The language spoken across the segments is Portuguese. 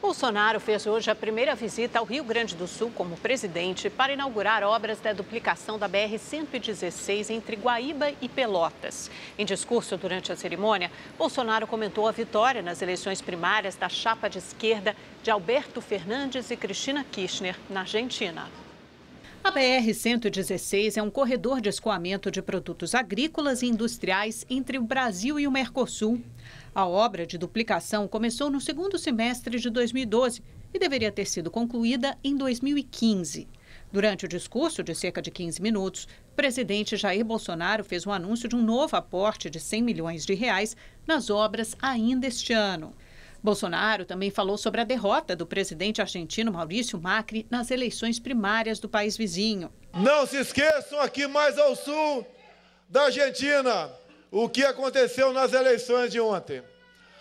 Bolsonaro fez hoje a primeira visita ao Rio Grande do Sul como presidente para inaugurar obras da duplicação da BR-116 entre Guaíba e Pelotas. Em discurso durante a cerimônia, Bolsonaro comentou a vitória nas eleições primárias da chapa de esquerda de Alberto Fernandes e Cristina Kirchner, na Argentina. A BR-116 é um corredor de escoamento de produtos agrícolas e industriais entre o Brasil e o Mercosul. A obra de duplicação começou no segundo semestre de 2012 e deveria ter sido concluída em 2015. Durante o discurso de cerca de 15 minutos, o presidente Jair Bolsonaro fez um anúncio de um novo aporte de 100 milhões de reais nas obras ainda este ano. Bolsonaro também falou sobre a derrota do presidente argentino Maurício Macri nas eleições primárias do país vizinho. Não se esqueçam aqui mais ao sul da Argentina, o que aconteceu nas eleições de ontem.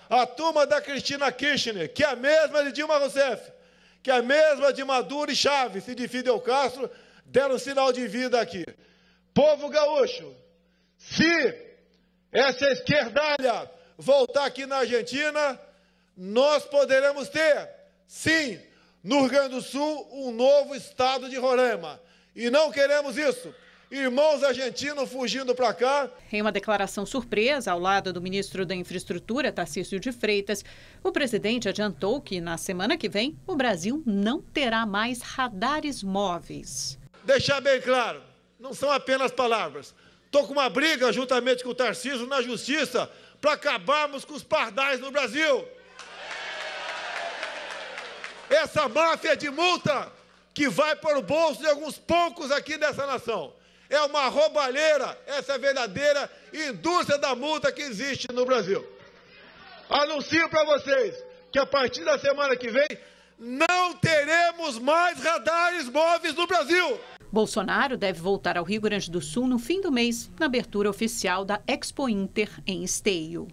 A turma da Cristina Kirchner, que é a mesma de Dilma Rousseff, que é a mesma de Maduro e Chaves e de Fidel Castro, deram sinal de vida aqui. Povo gaúcho, se essa esquerdalha voltar aqui na Argentina, nós poderemos ter, sim, no Rio Grande do Sul, um novo estado de Roraima. E não queremos isso. Irmãos argentinos fugindo para cá. Em uma declaração surpresa ao lado do ministro da Infraestrutura, Tarcísio de Freitas, o presidente adiantou que na semana que vem o Brasil não terá mais radares móveis. Deixar bem claro, não são apenas palavras. Estou com uma briga juntamente com o Tarcísio na justiça para acabarmos com os pardais no Brasil. Essa máfia de multa que vai para o bolso de alguns poucos aqui dessa nação. É uma roubalheira. Essa é a verdadeira indústria da multa que existe no Brasil. Anuncio para vocês que a partir da semana que vem não teremos mais radares móveis no Brasil. Bolsonaro deve voltar ao Rio Grande do Sul no fim do mês, na abertura oficial da Expo Inter em Esteio.